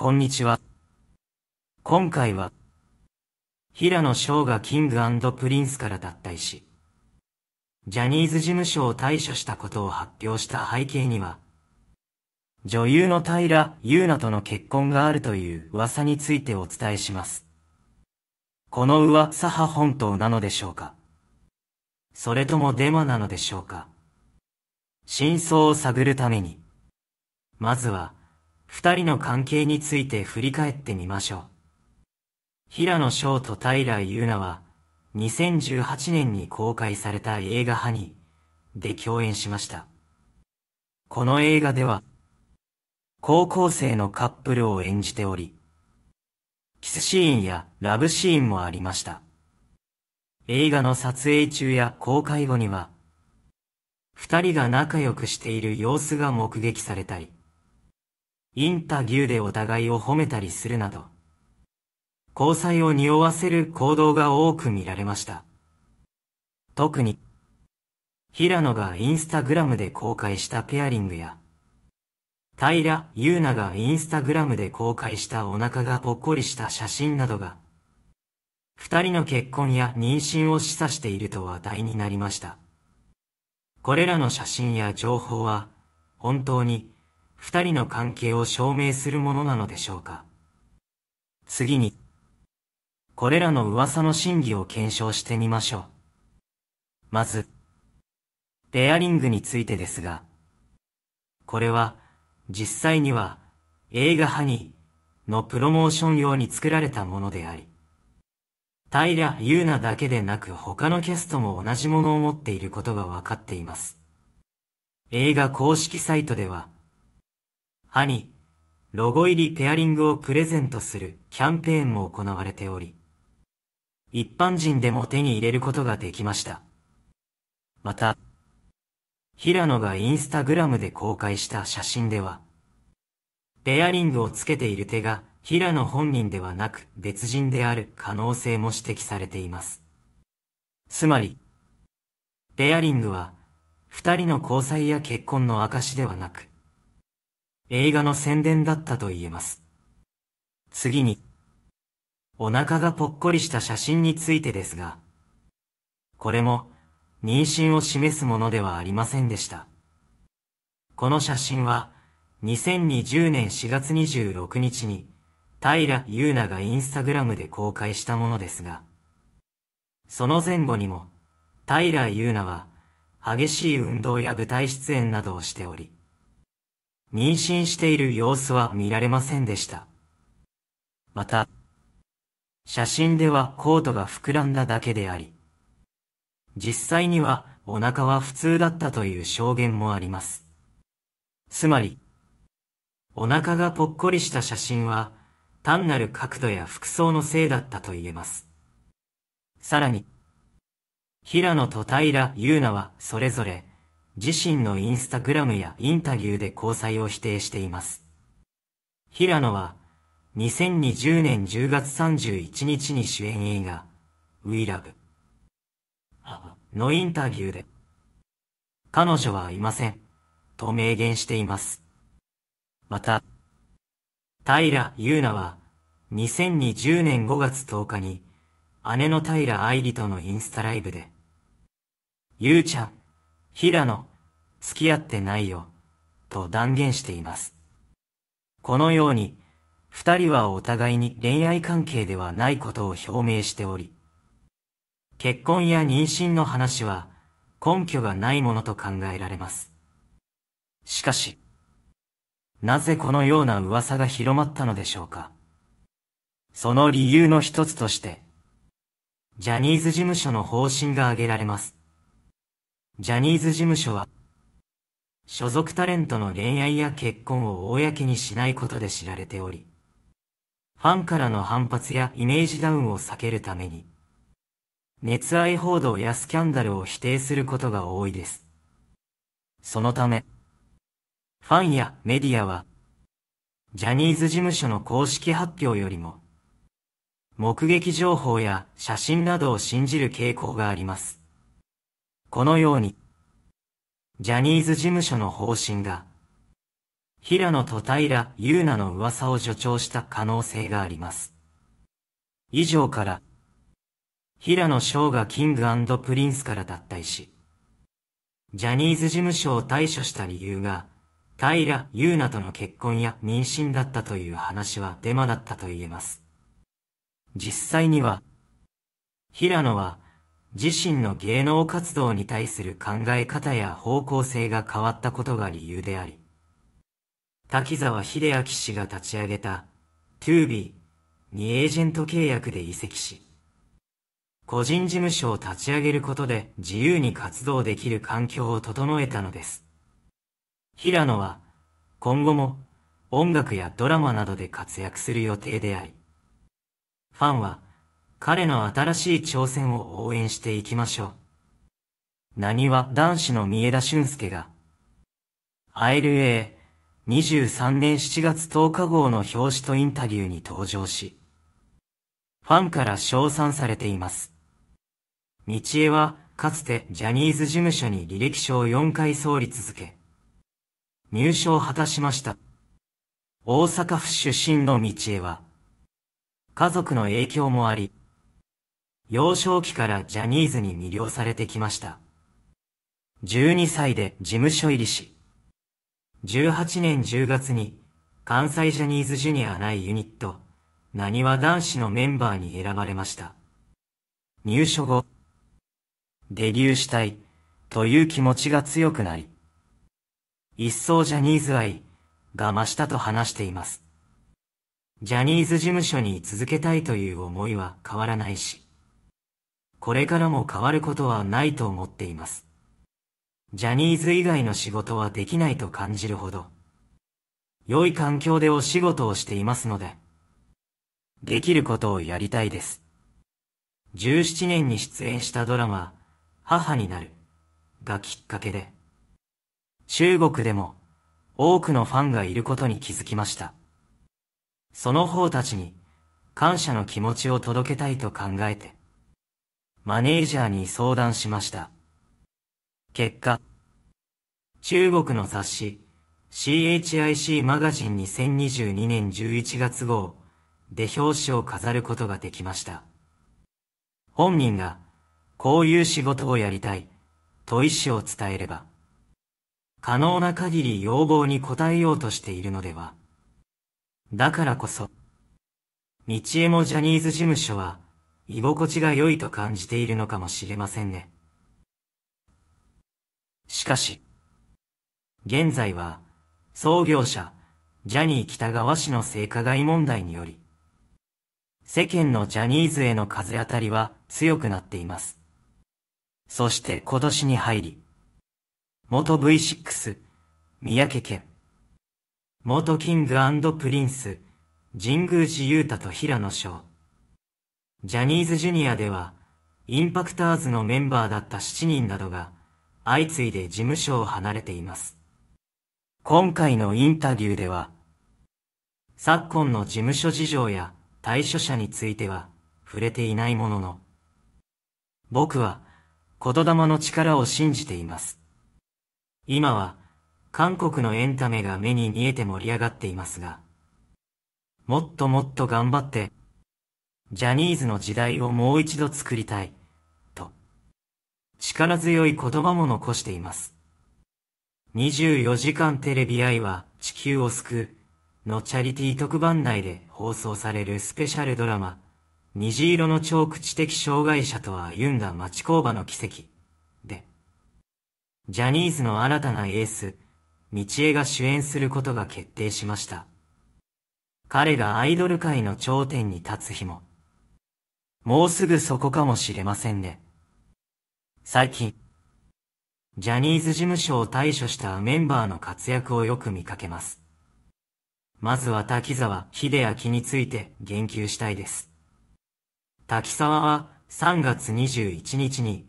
こんにちは。今回は、平野翔がキングプリンスから脱退し、ジャニーズ事務所を退所したことを発表した背景には、女優の平優奈との結婚があるという噂についてお伝えします。この噂派本当なのでしょうかそれともデマなのでしょうか真相を探るために、まずは二人の関係について振り返ってみましょう。平野翔と平井優奈は、2018年に公開された映画ハニーで共演しました。この映画では、高校生のカップルを演じており、キスシーンやラブシーンもありました。映画の撮影中や公開後には、二人が仲良くしている様子が目撃されたり、インタビューでお互いを褒めたりするなど、交際を匂わせる行動が多く見られました。特に、平野がインスタグラムで公開したペアリングや、平優奈がインスタグラムで公開したお腹がぽっこりした写真などが、二人の結婚や妊娠を示唆していると話題になりました。これらの写真や情報は、本当に二人の関係を証明するものなのでしょうか。次に、これらの噂の真偽を検証してみましょう。まず、デアリングについてですが、これは、実際には、映画ハニーのプロモーション用に作られたものであり、平優奈だけでなく他のキャストも同じものを持っていることがわかっています。映画公式サイトでは、兄、にロゴ入りペアリングをプレゼントするキャンペーンも行われており、一般人でも手に入れることができました。また、平野がインスタグラムで公開した写真では、ペアリングをつけている手が平野本人ではなく別人である可能性も指摘されています。つまり、ペアリングは、二人の交際や結婚の証ではなく、映画の宣伝だったと言えます。次に、お腹がぽっこりした写真についてですが、これも妊娠を示すものではありませんでした。この写真は2020年4月26日に平優奈がインスタグラムで公開したものですが、その前後にも平優奈は激しい運動や舞台出演などをしており、妊娠している様子は見られませんでした。また、写真ではコートが膨らんだだけであり、実際にはお腹は普通だったという証言もあります。つまり、お腹がぽっこりした写真は、単なる角度や服装のせいだったと言えます。さらに、平野と平優奈はそれぞれ自身のインスタグラムやインタビューで交際を否定しています。平野は、2020年10月31日に主演映画、We Love のインタビューで、彼女はいません、と明言しています。また、平優奈は、2020年5月10日に、姉の平愛理とのインスタライブで、ゆうちゃん、平野、付き合ってないよ、と断言しています。このように、二人はお互いに恋愛関係ではないことを表明しており、結婚や妊娠の話は根拠がないものと考えられます。しかし、なぜこのような噂が広まったのでしょうかその理由の一つとして、ジャニーズ事務所の方針が挙げられます。ジャニーズ事務所は、所属タレントの恋愛や結婚を公にしないことで知られており、ファンからの反発やイメージダウンを避けるために、熱愛報道やスキャンダルを否定することが多いです。そのため、ファンやメディアは、ジャニーズ事務所の公式発表よりも、目撃情報や写真などを信じる傾向があります。このように、ジャニーズ事務所の方針が、平野と平優奈の噂を助長した可能性があります。以上から、平野翔がキングプリンスから脱退し、ジャニーズ事務所を退所した理由が、平優奈との結婚や妊娠だったという話はデマだったと言えます。実際には、平野は自身の芸能活動に対する考え方や方向性が変わったことが理由であり、滝沢秀明氏が立ち上げた 2B にエージェント契約で移籍し、個人事務所を立ち上げることで自由に活動できる環境を整えたのです。平野は今後も音楽やドラマなどで活躍する予定であり、ファンは彼の新しい挑戦を応援していきましょう。何は男子の三枝俊介が、ILA23 年7月10日号の表紙とインタビューに登場し、ファンから称賛されています。道江は、かつてジャニーズ事務所に履歴書を4回総理続け、入賞を果たしました。大阪府出身の道江は、家族の影響もあり、幼少期からジャニーズに魅了されてきました。12歳で事務所入りし、18年10月に関西ジャニーズジュニア内ユニット、なにわ男子のメンバーに選ばれました。入所後、デビューしたいという気持ちが強くなり、一層ジャニーズ愛が増したと話しています。ジャニーズ事務所に続けたいという思いは変わらないし、これからも変わることはないと思っています。ジャニーズ以外の仕事はできないと感じるほど、良い環境でお仕事をしていますので、できることをやりたいです。17年に出演したドラマ、母になる、がきっかけで、中国でも多くのファンがいることに気づきました。その方たちに感謝の気持ちを届けたいと考えて、マネージャーに相談しました。結果、中国の雑誌 CHIC マガジン2022年11月号で表紙を飾ることができました。本人がこういう仕事をやりたいと意思を伝えれば、可能な限り要望に応えようとしているのでは。だからこそ、道江もジャニーズ事務所は、居心地が良いと感じているのかもしれませんね。しかし、現在は、創業者、ジャニー北川氏の性加害問題により、世間のジャニーズへの風当たりは強くなっています。そして今年に入り、元 V6、三宅健、元キングプリンス、神宮寺勇太と平野翔、ジャニーズジュニアでは、インパクターズのメンバーだった7人などが、相次いで事務所を離れています。今回のインタビューでは、昨今の事務所事情や対処者については触れていないものの、僕は言霊の力を信じています。今は韓国のエンタメが目に見えて盛り上がっていますが、もっともっと頑張ってジャニーズの時代をもう一度作りたい、と、力強い言葉も残しています。24時間テレビ愛は地球を救うのチャリティー特番内で放送されるスペシャルドラマ、虹色の超口的障害者と歩んだ町工場の奇跡で、ジャニーズの新たなエース、道枝が主演することが決定しました。彼がアイドル界の頂点に立つ日も、もうすぐそこかもしれませんね。最近、ジャニーズ事務所を退所したメンバーの活躍をよく見かけます。まずは滝沢秀明について言及したいです。滝沢は3月21日に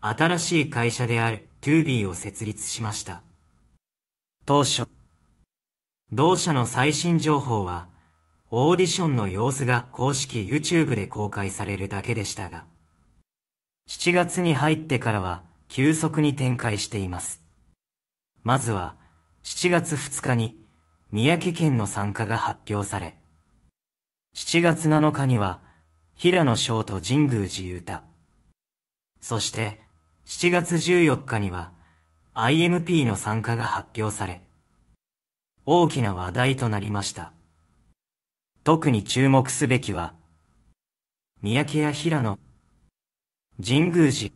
新しい会社である TOB を設立しました。当初、同社の最新情報はオーディションの様子が公式 YouTube で公開されるだけでしたが、7月に入ってからは急速に展開しています。まずは、7月2日に、三宅県の参加が発表され、7月7日には、平野翔と神宮寺う太。そして、7月14日には、IMP の参加が発表され、大きな話題となりました。特に注目すべきは、三宅や平野、神宮寺、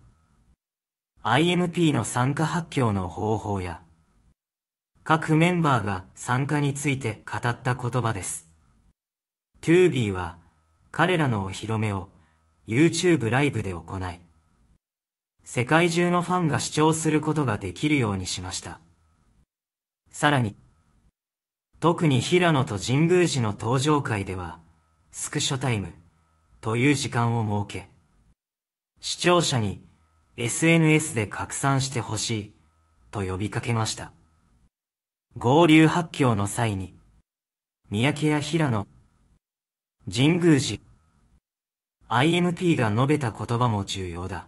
IMP の参加発表の方法や、各メンバーが参加について語った言葉です。TOB は、彼らのお披露目を YouTube ライブで行い、世界中のファンが視聴することができるようにしました。さらに、特に平野と神宮寺の登場会では、スクショタイムという時間を設け、視聴者に SNS で拡散してほしいと呼びかけました。合流発表の際に、三宅や平野、神宮寺、IMP が述べた言葉も重要だ。